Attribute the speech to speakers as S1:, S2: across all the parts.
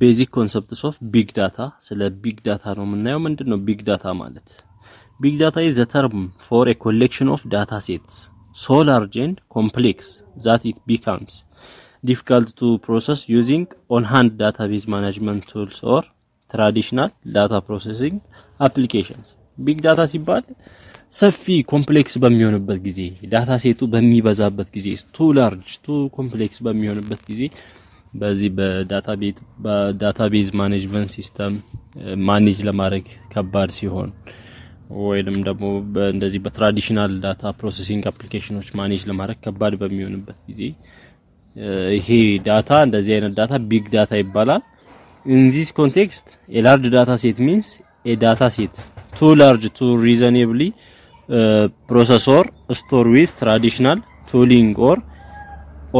S1: ቤዚክ ኮንሰፕት ኦፍ ቢግ ዳታ። ስለ ቢግ ዳታ ነው የምናየው። ምንድን ነው ቢግ ዳታ ማለት? ቢግ ዳታ ኢዝ ዘ ተርም ፎር ኤ ኮሌክሽን ኦፍ ዳታ ሴትስ ሶ ላርጅ ኤንድ ኮምፕሌክስ ዛት ኢት ቢካምስ ዲፊካልት ቱ ፕሮሰስ ዩዚንግ ኦን ሃንድ ዳታቤዝ ማናጅመንት ቱልስ ኦር ትራዲሽናል ዳታ ፕሮሰሲንግ አፕሊኬሽንስ። ቢግ ዳታ ሲባል ሰፊ ኮምፕሌክስ በሚሆንበት ጊዜ ዳታ ሴቱ በሚበዛበት ጊዜ ቱ ላርጅ ቱ ኮምፕሌክስ በሚሆንበት ጊዜ በዚህ በዳታቤዝ ማኔጅመንት ሲስተም ማኔጅ ለማድረግ ከባድ ሲሆን ወይም ደግሞ እንደዚህ በትራዲሽናል ዳታ ፕሮሰሲንግ አፕሊኬሽኖች ማኔጅ ለማድረግ ከባድ በሚሆንበት ጊዜ ይሄ ዳታ እንደዚህ አይነት ዳታ ቢግ ዳታ ይባላል። ኢንዚስ ኮንቴክስት ኤላርጅ ዳታ ሴት ሚንስ ኤ ዳታ ሴት ቱ ላርጅ ቱ ሪዘኔብሊ ፕሮሰሶር ስቶር ዊዝ ትራዲሽናል ቱሊንግ ኦር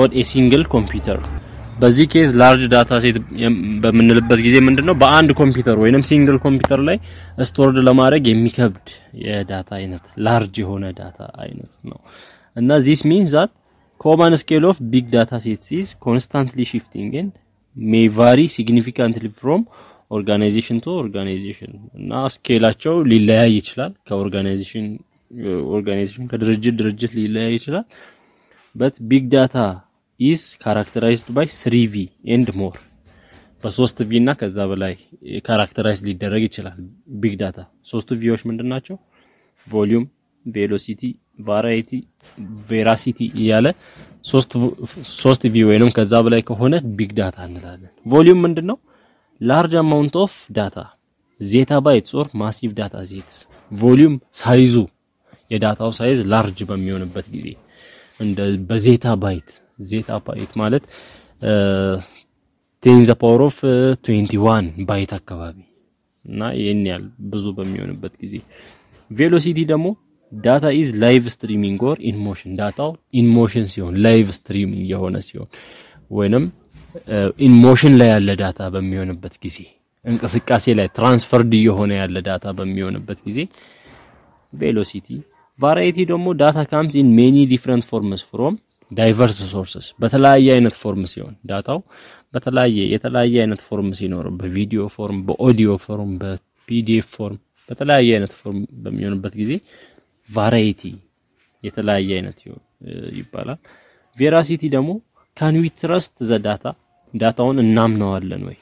S1: ኦን ኤ ሲንግል ኮምፒውተር በዚህ ኬዝ ላርጅ ዳታ ሴት በምንልበት ጊዜ ምንድነው በአንድ ኮምፒውተር ወይንም ሲንግል ኮምፒውተር ላይ ስቶርድ ለማድረግ የሚከብድ የዳታ አይነት ላርጅ የሆነ ዳታ አይነት ነው እና ዚስ ሚንስ ዛት ኮመን ስኬል ኦፍ ቢግ ዳታ ሴት ኢዝ ኮንስታንትሊ ሺፍቲንግ ኤንድ ሜይ ቫሪ ሲግኒፊካንትሊ ፍሮም ኦርጋናይዜሽን ቱ ኦርጋናይዜሽን እና ስኬላቸው ሊለያይ ይችላል። ከኦርጋናይዜሽን ኦርጋናይዜሽን ከድርጅት ድርጅት ሊለያይ ይችላል በት ቢግ ዳታ ኢዝ ካራክተራይዝድ ባይ ስሪ ቪ ኤንድ ሞር በሶስት ቪ እና ከዛ በላይ ካራክተራይዝ ሊደረግ ይችላል። ቢግ ዳታ ሶስቱ ቪዎች ምንድን ናቸው? ቮሊዩም፣ ቬሎሲቲ፣ ቫራይቲ፣ ቬራሲቲ እያለ ሶስት ቪ ወይንም ከዛ በላይ ከሆነ ቢግ ዳታ እንላለን። ቮሊዩም ምንድን ነው? ላርጅ አማውንት ኦፍ ዳታ ዜታ ባይት ኦር ማሲቭ ዳታ ዜትስ። ቮሊዩም ሳይዙ የዳታው ሳይዝ ላርጅ በሚሆንበት ጊዜ እንደ በዜታ ባይት ዜት ባይት ማለት ቴን ዘ ፓወር ኦፍ 21 ባይት አካባቢ እና ይሄን ያህል ብዙ በሚሆንበት ጊዜ ቬሎሲቲ ደግሞ ዳታ ኢዝ ላይቭ ስትሪሚንግ ኦር ኢን ሞሽን ዳታው ኢን ሞሽን ሲሆን ላይቭ ስትሪሚንግ የሆነ ሲሆን ወይንም ኢን ሞሽን ላይ ያለ ዳታ በሚሆንበት ጊዜ እንቅስቃሴ ላይ ትራንስፈርድ የሆነ ያለ ዳታ በሚሆንበት ጊዜ ቬሎሲቲ ቫራይቲ ደግሞ ዳታ ካምስ ኢን ሜኒ ዲፍረንት ፎርምስ ፍሮም ዳይቨርስ ሶርስስ በተለያየ አይነት ፎርም ሲሆን ዳታው በተለያየ የተለያየ አይነት ፎርም ሲኖር በቪዲዮ ፎርም፣ በኦዲዮ ፎርም፣ በፒዲኤፍ ፎርም በተለያየ አይነት ፎርም በሚሆንበት ጊዜ ቫራይቲ የተለያየ አይነት ይባላል። ቬራሲቲ ደግሞ ካን ዊ ትረስት ዘ ዳታ ዳታውን እናምነዋለን ወይ?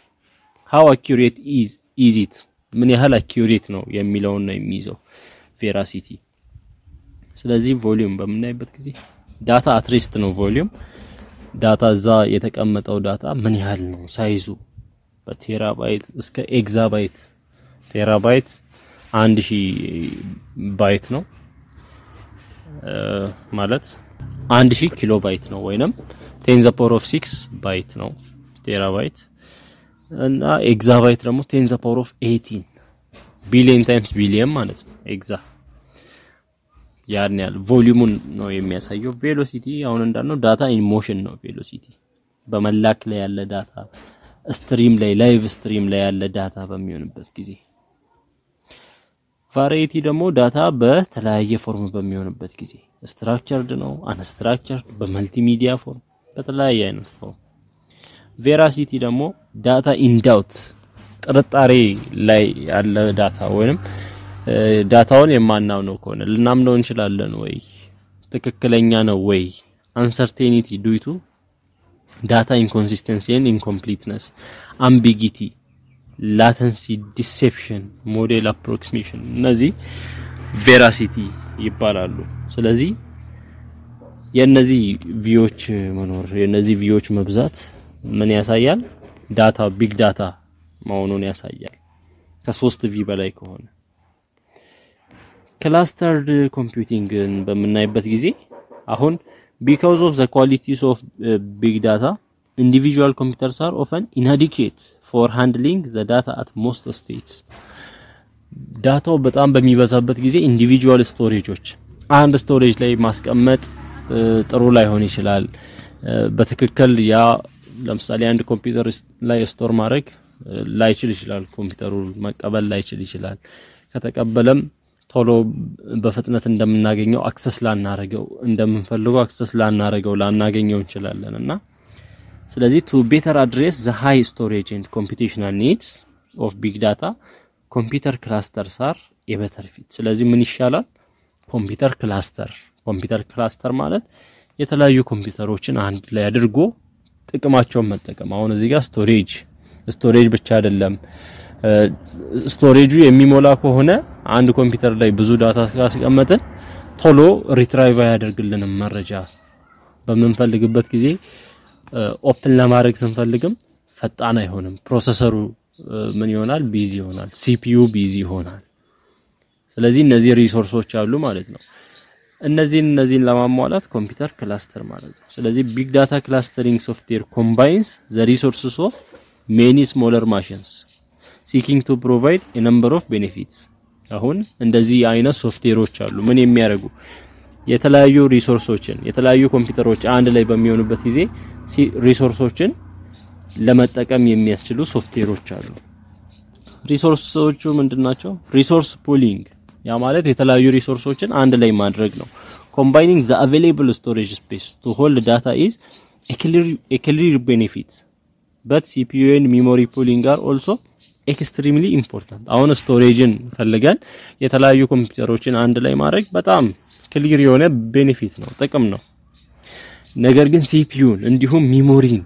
S1: ሃው አኪሬት ኢዝ ኢዝ ኢት ምን ያህል አኪሬት ነው የሚለውን ነው የሚይዘው ቬራሲቲ። ስለዚህ ቮሊዩም በምናይበት ጊዜ ዳታ አትሪስት ነው ቮሊዩም ዳታ እዛ የተቀመጠው ዳታ ምን ያህል ነው ሳይዙ በቴራባይት እስከ ኤግዛባይት ቴራባይት አንድ ሺ ባይት ነው ማለት አንድ ኪሎ ባይት ነው ወይንም ቴን ዘ ፓወር ኦፍ ሲክስ ባይት ነው ቴራባይት እና ኤግዛባይት ደግሞ ቴን ዘ ፓወር ኦፍ ኤይቲን ቢሊየን ታይምስ ቢሊየን ማለት ነው ኤግዛ ያን ያህል ቮሊዩሙን ነው የሚያሳየው። ቬሎሲቲ አሁን እንዳልነው ዳታ ኢሞሽን ነው ቬሎሲቲ በመላክ ላይ ያለ ዳታ ስትሪም ላይ ላይቭ ስትሪም ላይ ያለ ዳታ በሚሆንበት ጊዜ፣ ቫሪቲ ደግሞ ዳታ በተለያየ ፎርም በሚሆንበት ጊዜ ስትራክቸርድ ነው አንስትራክቸርድ፣ በመልቲሚዲያ ፎርም፣ በተለያየ አይነት ፎርም። ቬራሲቲ ደግሞ ዳታ ኢንዳውት ጥርጣሬ ላይ ያለ ዳታ ወይንም ዳታውን የማናምነው ከሆነ ልናምነው እንችላለን ወይ? ትክክለኛ ነው ወይ? አንሰርቴኒቲ ዱይቱ ዳታ ኤንድ ኢንኮምፕሊትነስ አምቢጊቲ ላተንሲ ዲሴፕሽን ሞዴል አፕሮክሲሜሽን እነዚህ ቬራሲቲ ይባላሉ። ስለዚህ የነዚህ ቪዎች መኖር የነዚህ ቪዎች መብዛት ምን ያሳያል? ዳታ ቢግ ዳታ መሆኑን ያሳያል። ከሶስት ቪ በላይ ከሆነ ክላስተርድ ኮምፒውቲንግን በምናይበት ጊዜ አሁን ቢካውዝ ኦፍ ዘ ኳሊቲስ ኦፍ ቢግ ዳታ ኢንዲቪጁዋል ኮምፒውተርስ አር ኦፈን ኢንአዲኬት ፎር ሃንድሊንግ ዘ ዳታ አት ሞስት ስቴትስ። ዳታው በጣም በሚበዛበት ጊዜ ኢንዲቪጁዋል ስቶሬጆች አንድ ስቶሬጅ ላይ ማስቀመጥ uh, ጥሩ ላይሆን ይችላል። uh, በትክክል ያ ለምሳሌ አንድ ኮምፒውተር ላይ ስቶር ማድረግ uh, ላይችል ይችላል። ኮምፒውተሩ መቀበል ላይችል ይችላል። ከተቀበለም ቶሎ በፍጥነት እንደምናገኘው አክሰስ ላናረገው እንደምንፈልገው አክሰስ ላናረገው ላናገኘው እንችላለን እና ስለዚህ ቱ ቤተር አድሬስ ዘ ሃይ ስቶሬጅ ኤንድ ኮምፒቴሽናል ኒድስ ኦፍ ቢግ ዳታ ኮምፒውተር ክላስተር ሳር የበተር ፊት። ስለዚህ ምን ይሻላል? ኮምፒውተር ክላስተር። ኮምፒውተር ክላስተር ማለት የተለያዩ ኮምፒውተሮችን አንድ ላይ አድርጎ ጥቅማቸውን መጠቀም። አሁን እዚህ ጋር ስቶሬጅ ስቶሬጅ ብቻ አይደለም ስቶሬጁ የሚሞላ ከሆነ አንድ ኮምፒውተር ላይ ብዙ ዳታ ስላስቀመጥን ቶሎ ሪትራይቭ አያደርግልንም። መረጃ በምንፈልግበት ጊዜ ኦፕን ለማድረግ ስንፈልግም ፈጣን አይሆንም። ፕሮሰሰሩ ምን ይሆናል? ቢዚ ይሆናል። ሲፒዩ ቢዚ ይሆናል። ስለዚህ እነዚህ ሪሶርሶች አሉ ማለት ነው። እነዚህን እነዚህን ለማሟላት ኮምፒውተር ክላስተር ማለት ነው። ስለዚህ ቢግ ዳታ ክላስተሪንግ ሶፍትዌር ኮምባይንስ ዘ ሪሶርስስ ኦፍ ሜኒ ስሞለር ማሽንስ ሲኪንግ ቱ ፕሮቫይድ የነምበር ኦፍ ቤኔፊትስ። አሁን እንደዚህ አይነት ሶፍትዌሮች አሉ። ምን የሚያደርጉ የተለያዩ ሪሶርሶችን የተለያዩ ኮምፒውተሮች አንድ ላይ በሚሆኑበት ጊዜ ሪሶርሶችን ለመጠቀም የሚያስችሉ ሶፍትዌሮች አሉ። ሪሶርሶቹ ምንድናቸው? ሪሶርስ ፑሊንግ ያ ማለት የተለያዩ ሪሶርሶችን አንድ ላይ ማድረግ ነው። ኮምባይኒንግ ዘ አቬሌብል ስቶሬጅ ስፔስ ቱ ሆልድ ዳታ ኢዝ ኤ ክሊር ቤኔፊት በት ሲፒዩ ኤንድ ሚሞሪ ፑሊንግ አር ኦልሶ ኤክስትሪምሊ ኢምፖርታንት። አሁን ስቶሬጅን ፈልገን የተለያዩ ኮምፒውተሮችን አንድ ላይ ማድረግ በጣም ክሊር የሆነ ቤኔፊት ነው፣ ጥቅም ነው። ነገር ግን ሲፒዩን እንዲሁም ሚሞሪን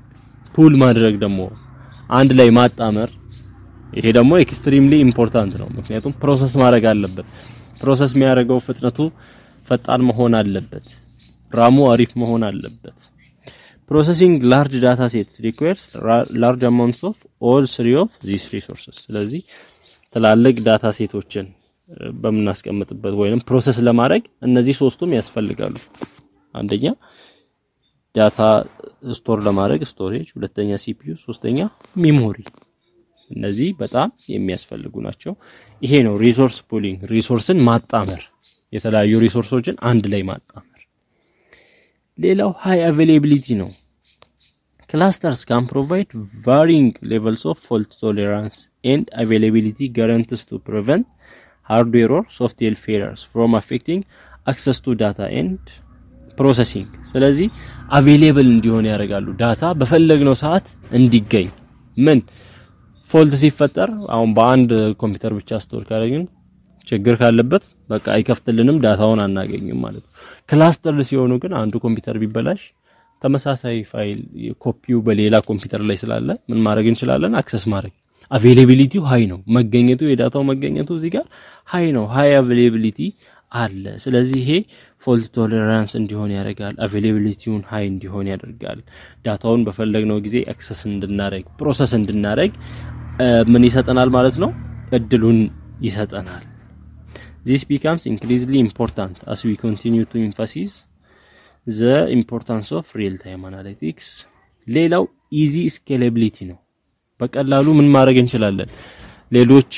S1: ፑል ማድረግ ደግሞ አንድ ላይ ማጣመር፣ ይሄ ደግሞ ኤክስትሪምሊ ኢምፖርታንት ነው። ምክንያቱም ፕሮሰስ ማድረግ አለበት። ፕሮሰስ የሚያደርገው ፍጥነቱ ፈጣን መሆን አለበት። ራሙ አሪፍ መሆን አለበት። ፕሮሰሲንግ ላርጅ ዳታ ሴትስ ሪኩዌርስ ላርጅ አማውንት ኦፍ ኦል ስሪ ኦፍ ዚስ ሪሶርስስ። ስለዚህ ትላልቅ ዳታ ሴቶችን በምናስቀምጥበት ወይም ፕሮሰስ ለማድረግ እነዚህ ሶስቱም ያስፈልጋሉ። አንደኛ ዳታ ስቶር ለማድረግ ስቶሬጅ፣ ሁለተኛ ሲፒዩ፣ ሶስተኛ ሚሞሪ። እነዚህ በጣም የሚያስፈልጉ ናቸው። ይሄ ነው ሪሶርስ ፑሊንግ፣ ሪሶርስን ማጣመር፣ የተለያዩ ሪሶርሶችን አንድ ላይ ማጣመር። ሌላው ሃይ አቬሌቢሊቲ ነው። ክላስተርስ ካን ፕሮቫይድ ቫሪንግ ሌቨልስ ኦፍ ፎልት ቶሌራንስ ኤንድ አቬሌቢሊቲ ጋራንቲስ ቱ ፕሪቨንት ሃርድዌር ኦር ሶፍትዌር ፌለርስ ፍሮም አፌክቲንግ አክሰስ ቱ ዳታ ኤንድ ፕሮሰሲንግ። ስለዚህ አቬሌብል እንዲሆን ያደርጋሉ። ዳታ በፈለግነው ሰዓት እንዲገኝ ምን ፎልት ሲፈጠር አሁን በአንድ ኮምፒውተር ብቻ ስቶር ካደረግን ችግር ካለበት በቃ አይከፍትልንም፣ ዳታውን አናገኝም ማለት ነው። ክላስተር ሲሆኑ ግን አንዱ ኮምፒውተር ቢበላሽ ተመሳሳይ ፋይል ኮፒው በሌላ ኮምፒውተር ላይ ስላለ ምን ማድረግ እንችላለን? አክሰስ ማድረግ አቬሌቢሊቲው ሀይ ነው። መገኘቱ የዳታው መገኘቱ እዚህ ጋር ሀይ ነው። ሀይ አቬሌቢሊቲ አለ። ስለዚህ ይሄ ፎልት ቶሌራንስ እንዲሆን ያደርጋል። አቬሌቢሊቲውን ሀይ እንዲሆን ያደርጋል። ዳታውን በፈለግነው ጊዜ አክሰስ እንድናረግ ፕሮሰስ እንድናደረግ ምን ይሰጠናል ማለት ነው? እድሉን ይሰጠናል። This becomes increasingly important as we continue to emphasize the importance of real time analytics። ሌላው ኢዚ ስኬሌቢሊቲ ነው። በቀላሉ ምን ማድረግ እንችላለን? ሌሎች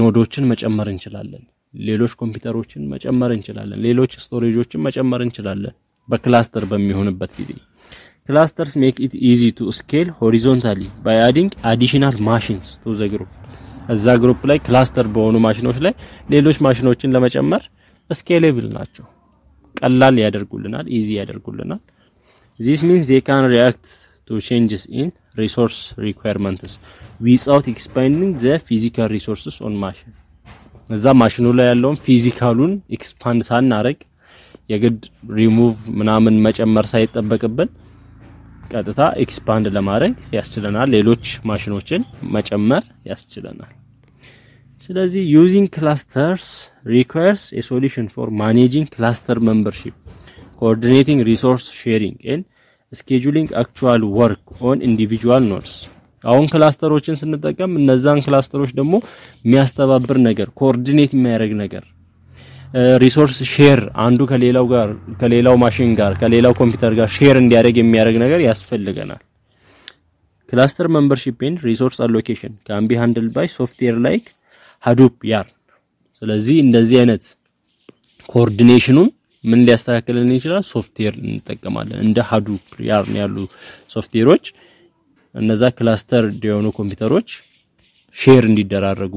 S1: ኖዶችን uh, መጨመር እንችላለን። ሌሎች ኮምፒውተሮችን መጨመር እንችላለን። ሌሎች ስቶሬጆችን መጨመር እንችላለን። በክላስተር በሚሆንበት ጊዜ ክላስተርስ ሜክ ኢት ኢዚ ቱ ስኬል ሆሪዞንታሊ ባይ አዲንግ አዲሽናል ማሽንስ ቱ ዘ እዛ ግሩፕ ላይ ክላስተር በሆኑ ማሽኖች ላይ ሌሎች ማሽኖችን ለመጨመር ስኬሌብል ናቸው። ቀላል ያደርጉልናል፣ ኢዚ ያደርጉልናል። this means they can react to changes in resource requirements without expanding the physical ሪሶርስስ on machine እዛ ማሽኑ ላይ ያለውን ፊዚካሉን ኤክስፓንድ ሳናረግ የግድ ሪሙቭ ምናምን መጨመር ሳይጠበቅብን ቀጥታ ኤክስፓንድ ለማድረግ ያስችለናል። ሌሎች ማሽኖችን መጨመር ያስችለናል። ስለዚህ ዩዚንግ ክላስተርስ ሪኳየርስ ኤ ሶሉሽን ፎር ማኔጂንግ ክላስተር ሜምበርሺፕ ኮኦርዲኔቲንግ ሪሶርስ ሼሪንግ ኤንድ ስኬጁሊንግ አክቹዋል ወርክ ኦን ኢንዲቪጁዋል ኖድስ። አሁን ክላስተሮችን ስንጠቀም እነዛን ክላስተሮች ደግሞ የሚያስተባብር ነገር ኮኦርዲኔት የሚያደርግ ነገር ሪሶርስ ሼር አንዱ ከሌላው ጋር ከሌላው ማሽን ጋር ከሌላው ኮምፒውተር ጋር ሼር እንዲያደርግ የሚያደርግ ነገር ያስፈልገናል። ክላስተር ሜምበርሺፕ ኤንድ ሪሶርስ አሎኬሽን ካን ቢ ሃንድል ባይ ሶፍትዌር ላይክ ሃዱፕ ያር። ስለዚህ እንደዚህ አይነት ኮኦርዲኔሽኑን ምን ሊያስተካክልን ይችላል? ሶፍትዌር እንጠቀማለን። እንደ ሃዱፕ ያር ያሉ ሶፍትዌሮች እነዛ ክላስተር የሆኑ ኮምፒውተሮች ሼር እንዲደራረጉ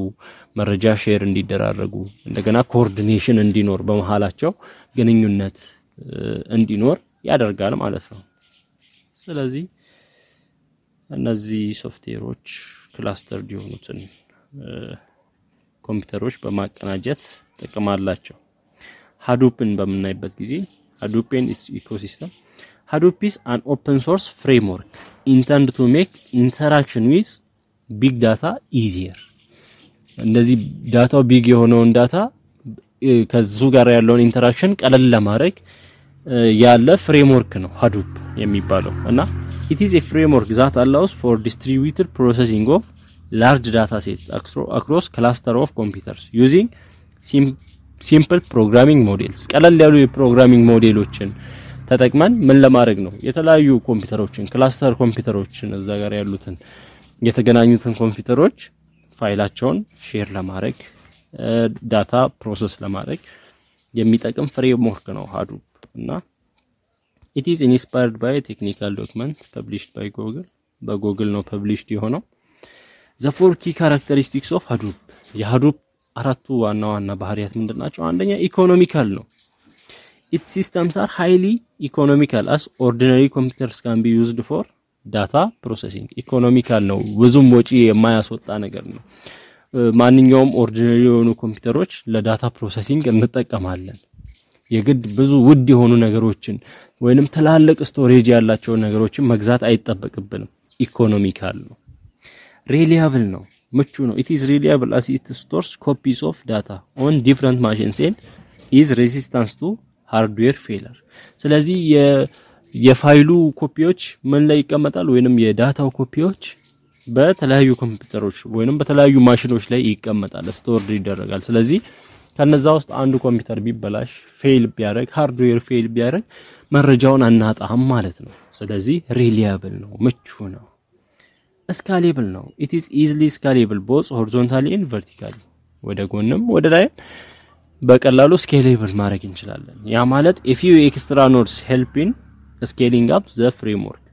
S1: መረጃ ሼር እንዲደራረጉ እንደገና ኮኦርዲኔሽን እንዲኖር በመሃላቸው ግንኙነት እንዲኖር ያደርጋል ማለት ነው። ስለዚህ እነዚህ ሶፍትዌሮች ክላስተር የሆኑትን ኮምፒውተሮች በማቀናጀት ጥቅም አላቸው። ሀዱፕን በምናይበት ጊዜ ሀዱፕን ኢኮሲስተም ሃዱፕ ኢዝ አን ኦፕን ሶርስ ፍሬምወርክ ኢንተንድ ቱ ሜክ ኢንተራክሽን ዊዝ ቢግ ዳታ ኢዚየር እንደዚህ ዳታው ቢግ የሆነውን ዳታ ከሱ ጋር ያለውን ኢንተራክሽን ቀለል ለማድረግ ያለ ፍሬምወርክ ነው ሀዱፕ የሚባለው እና ኢት ኢዝ ኤ ፍሬምወርክ ዛት አላውስ ፎር ዲስትሪቢዩትድ ፕሮሰሲንግ ኦፍ ላርጅ ዳታ ሴትስ አክሮስ ክላስተር ኦፍ ኮምፒውተርስ ዩዚንግ ሲምፕል ፕሮግራሚንግ ሞዴልስ ቀለል ያሉ የፕሮግራሚንግ ሞዴሎችን ተጠቅመን ምን ለማድረግ ነው የተለያዩ ኮምፒውተሮችን ክላስተር ኮምፒውተሮችን እዛ ጋር ያሉትን የተገናኙትን ኮምፒውተሮች ፋይላቸውን ሼር ለማድረግ ዳታ ፕሮሰስ ለማድረግ የሚጠቅም ፍሬምወርክ ነው ሀዱፕ እና ኢት ኢዝ ኢንስፓየርድ ባይ ቴክኒካል ዶክመንት ፐብሊሽድ ባይ ጎግል በጎግል ነው ፐብሊሽድ የሆነው። ዘ ፎር ኪ ካራክተሪስቲክስ ኦፍ ሀዱፕ የሀዱፕ አራቱ ዋና ዋና ባህሪያት ምንድን ናቸው? አንደኛ ኢኮኖሚካል ነው። ኢት ሲስተምስ አር ሃይሊ ኢኮኖሚካል አስ ኦርዲናሪ ኮምፒውተርስ ካን ቢ ዩዝድ ፎር ዳታ ፕሮሰሲንግ ኢኮኖሚካል ነው። ብዙም ወጪ የማያስወጣ ነገር ነው። ማንኛውም ኦርዲነሪ የሆኑ ኮምፒውተሮች ለዳታ ፕሮሰሲንግ እንጠቀማለን። የግድ ብዙ ውድ የሆኑ ነገሮችን ወይንም ትላልቅ ስቶሬጅ ያላቸውን ነገሮችን መግዛት አይጠበቅብንም። ኢኮኖሚካል ነው። ሪሊያብል ነው። ምቹ ነው። ኢት ኢዝ ሪሊያብል አስ ኢት ስቶርስ ኮፒስ ኦፍ ዳታ ኦን ዲፍረንት ማሽንስ ኤንድ ኢዝ ሬዚስታንስ ቱ ሃርድዌር ፌለር ስለዚህ የፋይሉ ኮፒዎች ምን ላይ ይቀመጣል ወይንም የዳታው ኮፒዎች በተለያዩ ኮምፒውተሮች ወይንም በተለያዩ ማሽኖች ላይ ይቀመጣል፣ ስቶርድ ይደረጋል። ስለዚህ ከነዛ ውስጥ አንዱ ኮምፒውተር ቢበላሽ ፌል ቢያደርግ ሃርድዌር ፌል ቢያደርግ መረጃውን አናጣም ማለት ነው። ስለዚህ ሪሊያብል ነው፣ ምቹ ነው፣ ስካሌብል ነው። ኢት ኢዝ ኢዝሊ ስካሌብል ቦዝ ሆሪዞንታሊ ኤንድ ቨርቲካሊ፣ ወደ ጎንም ወደ ላይም በቀላሉ ስኬሌብል ማድረግ እንችላለን። ያ ማለት ኢፍ ዩ ኤክስትራ ኖድስ ሄልፒንግ ስኬሊንግ አፕ ዘ ፍሬምወርክ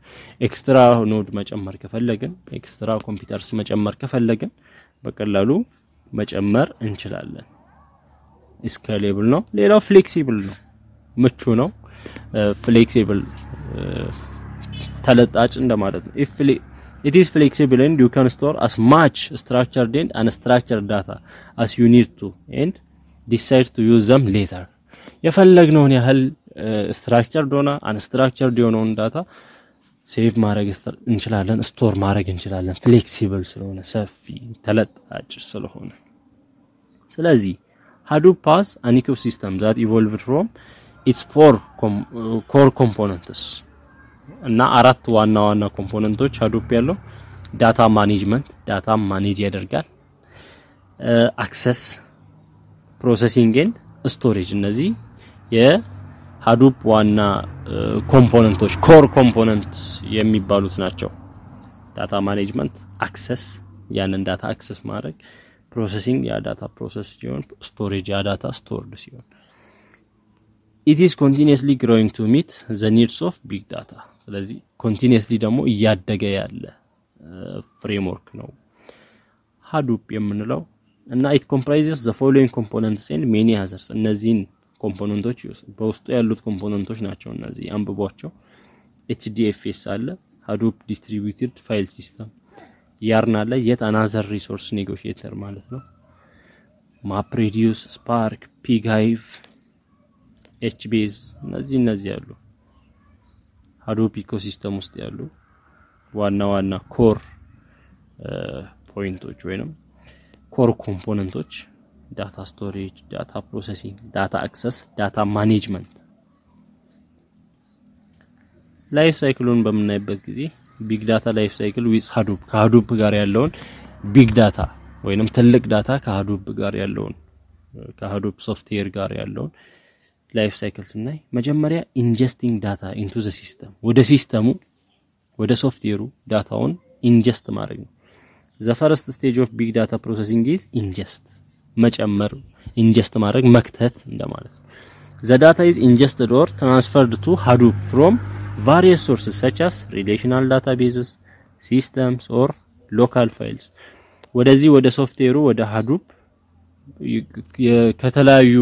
S1: ኤክስትራ ኖድ መጨመር ከፈለግን ኤክስትራ ኮምፒውተርስ መጨመር ከፈለግን በቀላሉ መጨመር እንችላለን። ስኬሌብል ነው። ሌላው ፍሌክሲብል ነው፣ ምቹ ነው። ፍሌክሲብል ተለጣጭ እንደማለት ነው። ኢት ኢዝ ፍሌክሲብል ኤንድ ዩ ካን ስቶር አስ ማች ስትራክቸርድ ኤንድ አንስትራክቸርድ ዳታ አስ ዩ ኒድ ቱ ኤንድ ዲሳይድ ቱ ዩዝ ዘም ሌተር የፈለግነውን ያህል ስትራክቸርድ ሆነ አንስትራክቸርድ የሆነውን ዳታ ሴቭ ማድረግ እንችላለን፣ ስቶር ማድረግ እንችላለን። ፍሌክሲብል ስለሆነ ሰፊ ተለጣጭ ስለሆነ ስለዚህ ሃዱፕ ፓስ አን ኢኮ ሲስተም ዛት ኢቮልቭድ ፍሮም ኢትስ ፎር ኮር ኮምፖነንትስ እና አራት ዋና ዋና ኮምፖነንቶች ሃዱፕ ያለው ዳታ ማኔጅመንት፣ ዳታ ማኔጅ ያደርጋል፣ አክሰስ፣ ፕሮሰሲንግ ኤንድ ስቶሬጅ እነዚህ ሀዱፕ ዋና ኮምፖነንቶች ኮር ኮምፖነንት የሚባሉት ናቸው። ዳታ ማኔጅመንት አክሰስ፣ ያንን ዳታ አክሰስ ማድረግ፣ ፕሮሰሲንግ፣ ያ ዳታ ፕሮሰስ ሲሆን፣ ስቶሬጅ፣ ያ ዳታ ስቶርድ ሲሆን፣ ኢት ኢዝ ግሮዊንግ ቱ ሚት ዘ ኒድስ ኦፍ ቢግ ዳታ። ስለዚህ ኮንቲኒየስሊ ደግሞ እያደገ ያለ ፍሬምወርክ ነው ሀዱፕ የምንለው እና ኢት ኮምፕራይዝስ ዘ ፎሎዊንግ ኮምፖነንትስ ኤንድ ሜኒ አዘርስ እነዚህን ኮምፖነንቶች በውስጡ ያሉት ኮምፖነንቶች ናቸው። እነዚህ አንብቧቸው። ኤችዲኤፍኤስ አለ፣ ሀዱፕ ዲስትሪቢዩትድ ፋይል ሲስተም፣ ያርን አለ፣ የት አናዘር ሪሶርስ ኔጎሽየተር ማለት ነው። ማፕሬዲዩስ፣ ስፓርክ፣ ፒግሃይቭ፣ ኤችቤዝ እነዚህ እነዚህ ያሉ ሀዶፕ ኢኮሲስተም ውስጥ ያሉ ዋና ዋና ኮር ፖይንቶች ወይንም ኮር ኮምፖነንቶች ዳታ ስቶሬጅ፣ ዳታ ፕሮሰሲንግ፣ ዳታ አክሰስ፣ ዳታ ማኔጅመንት ላይፍ ሳይክሉን በምናይበት ጊዜ ቢግ ዳታ ላይፍ ሳይክል ዊዝ ሀዱፕ ከሀዱፕ ጋር ያለውን ቢግ ዳታ ወይንም ትልቅ ዳታ ከሀዱፕ ጋር ያለውን ከሀዱፕ ሶፍትዌር ጋር ያለውን ላይፍ ሳይክል ስናይ መጀመሪያ ኢንጀስቲንግ ዳታ ኢንቱ ዘ ሲስተም ወደ ሲስተሙ ወደ ሶፍትዌሩ ዳታውን ኢንጀስት ማድረግ ነው። ዘ ፈርስት ስቴጅ ኦፍ ቢግ ዳታ ፕሮሰሲንግ ኢዝ ኢንጀስት መጨመር ኢንጀስት ማድረግ መክተት እንደማለት ነው። ዘ ዳታ ኢዝ ኢንጀስትድ ኦር ትራንስፈርድ ቱ ሃዱፕ ፍሮም ቫሪየስ ሶርስስ ሰች አስ ሪሌሽናል ዳታቤዝስ ሲስተምስ ኦር ሎካል ፋይልስ። ወደዚህ ወደ ሶፍትዌሩ ወደ ሃዱፕ ከተለያዩ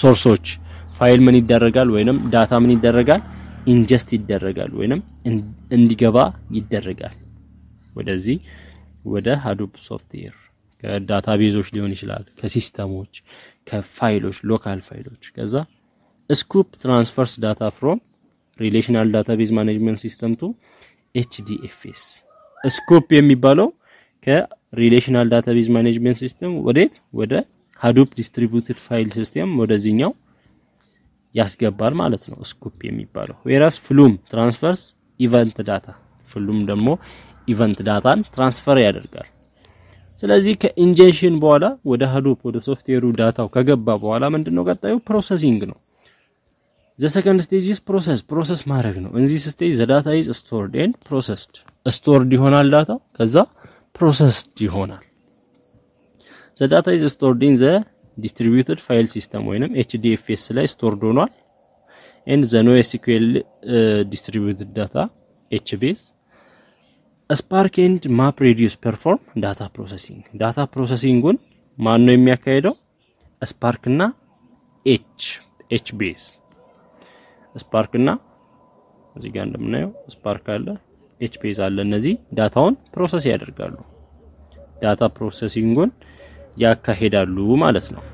S1: ሶርሶች ፋይል ምን ይደረጋል ወይንም ዳታ ምን ይደረጋል ኢንጀስት ይደረጋል ወይንም እንዲገባ ይደረጋል ወደዚህ ወደ ሃዱፕ ሶፍትዌር ከዳታ ቤዞች ሊሆን ይችላል፣ ከሲስተሞች፣ ከፋይሎች ሎካል ፋይሎች። ከዛ ስኩፕ ትራንስፈርስ ዳታ ፍሮም ሪሌሽናል ዳታ ቤዝ ማኔጅመንት ሲስተም ቱ ኤችዲኤፍኤስ። ስኩፕ የሚባለው ከሪሌሽናል ዳታ ቤዝ ማኔጅመንት ሲስተም ወዴት ወደ ሀዱፕ ዲስትሪቢዩትድ ፋይል ሲስተም ወደዚህኛው ያስገባል ማለት ነው። ስኩፕ የሚባለው ዌራስ ፍሉም ትራንስፈርስ ኢቨንት ዳታ ፍሉም ደግሞ ኢቨንት ዳታን ትራንስፈር ያደርጋል። ስለዚህ ከኢንጀንሽን በኋላ ወደ ሀዱፕ ወደ ሶፍትዌሩ ዳታው ከገባ በኋላ ምንድነው ቀጣዩ ፕሮሰሲንግ ነው። ዘ ሰከንድ ስቴጅ ኢስ ፕሮሰስ ፕሮሰስ ማድረግ ነው። እንዚ ስቴጅ ዘ ዳታ ኢዝ ስቶርድ ኤንድ ፕሮሰስድ ስቶርድ ይሆናል ዳታ ከዛ ፕሮሰስድ ይሆናል። ዘ ዳታ ኢዝ ስቶርድ ኢን ዘ ዲስትሪቢዩትድ ፋይል ሲስተም ወይንም ኤችዲኤፍኤስ ላይ ስቶርድ ሆኗል። ኤንድ ዘ ኖ ኤስኪዩኤል ዲስትሪቢዩትድ ዳታ ኤችቤዝ ስፓርክ ኤንድ ማፕ ሬዲዩስ ፐርፎርም ዳታ ፕሮሰሲንግ ዳታ ፕሮሰሲንጉን ማን ነው የሚያካሄደው? ስፓርክ እና ኤች ኤች ቤዝ ስፓርክ እና እዚህ ጋር እንደምናየው ስፓርክ አለ፣ ኤች ቤዝ አለ። እነዚህ ዳታውን ፕሮሰስ ያደርጋሉ። ዳታ ፕሮሰሲንጉን ያካሄዳሉ ማለት ነው።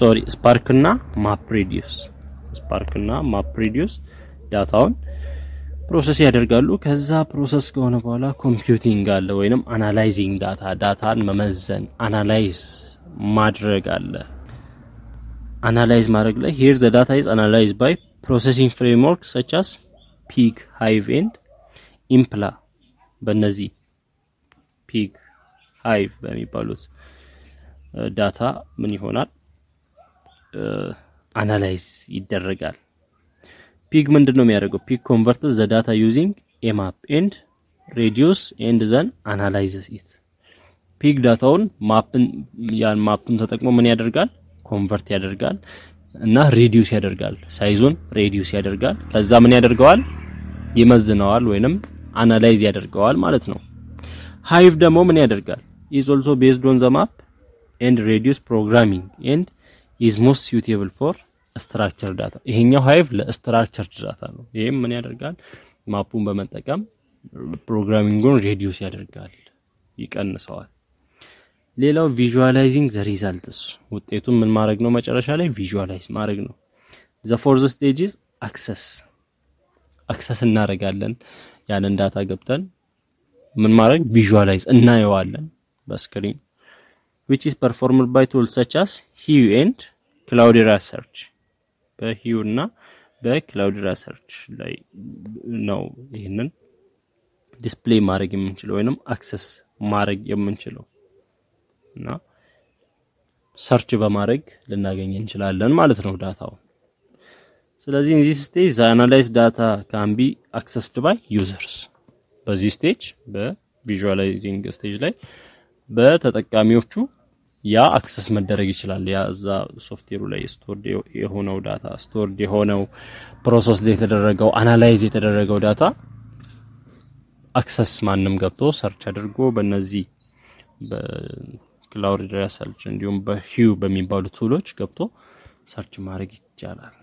S1: ሶሪ ስፓርክ እና ማፕ ሬዲዩስ ስፓርክ እና ማፕ ሬዲዩስ ዳታውን ፕሮሰስ ያደርጋሉ። ከዛ ፕሮሰስ ከሆነ በኋላ ኮምፒውቲንግ አለ ወይንም አናላይዚንግ ዳታ፣ ዳታን መመዘን አናላይዝ ማድረግ አለ። አናላይዝ ማድረግ ላይ ሄር ዘ ዳታ ኢዝ አናላይዝ ባይ ፕሮሰሲንግ ፍሬምወርክ ሰቻስ ፒግ ሃይቭ ኤንድ ኢምፕላ በእነዚህ ፒግ ሃይቭ በሚባሉት ዳታ ምን ይሆናል አናላይዝ ይደረጋል። ፒግ ምንድን ነው የሚያደርገው? ፒግ ኮንቨርት ዘ ዳታ ዩዚንግ ኤማፕ ኤንድ ሬዲዩስ ኤንድ ዘን አናላይዝስ ኢት። ፒግ ዳታውን ማፕን ያን ማፕን ተጠቅሞ ምን ያደርጋል? ኮንቨርት ያደርጋል እና ሬዲዩስ ያደርጋል፣ ሳይዙን ሬዲዩስ ያደርጋል። ከዛ ምን ያደርገዋል? ይመዝነዋል ወይንም አናላይዝ ያደርገዋል ማለት ነው። ሃይቭ ደግሞ ምን ያደርጋል? ኢዝ ኦልሶ ቤዝድ ኦን ዘ ማፕ ኤንድ ሬዲዩስ ፕሮግራሚንግ ኤንድ ኢዝ ሞስት ሱቴብል ፎር ስትራክቸር ዳታ ይሄኛው ሃይቭ ለስትራክቸር ዳታ ነው። ይህም ምን ያደርጋል? ማፑን በመጠቀም ፕሮግራሚንጉን ሬዲዩስ ያደርጋል፣ ይቀንሰዋል። ሌላው ቪዥዋላይዚንግ ዘ ሪዛልትስ ውጤቱን ምን ማድረግ ነው? መጨረሻ ላይ ቪዥዋላይዝ ማድረግ ነው። ዘ ፎርዝ ስቴጅስ አክሰስ አክሰስ እናደርጋለን። ያንን ዳታ ገብተን ምን ማድረግ ቪዥዋላይዝ እናየዋለን በስክሪን which is performed by tools such as Hue and Cloudera search በሂዩ እና በክላውድ ሪሰርች ላይ ነው ይህንን ዲስፕሌይ ማድረግ የምንችለው ወይንም አክሰስ ማድረግ የምንችለው እና ሰርች በማድረግ ልናገኝ እንችላለን ማለት ነው ዳታው ስለዚህ እዚህ ስቴጅ አናላይዝ ዳታ ካምቢ አክሰስድ ባይ ዩዘርስ። በዚህ ስቴጅ በቪዥዋላይዚንግ ስቴጅ ላይ በተጠቃሚዎቹ ያ አክሰስ መደረግ ይችላል። ያ እዛ ሶፍትዌሩ ላይ ስቶርድ የሆነው ዳታ ስቶርድ የሆነው ፕሮሰስ የተደረገው አናላይዝ የተደረገው ዳታ አክሰስ ማንም ገብቶ ሰርች አድርጎ በእነዚህ በክላውድ ሰርች እንዲሁም በሂው በሚባሉ ቱሎች ገብቶ ሰርች ማድረግ ይቻላል።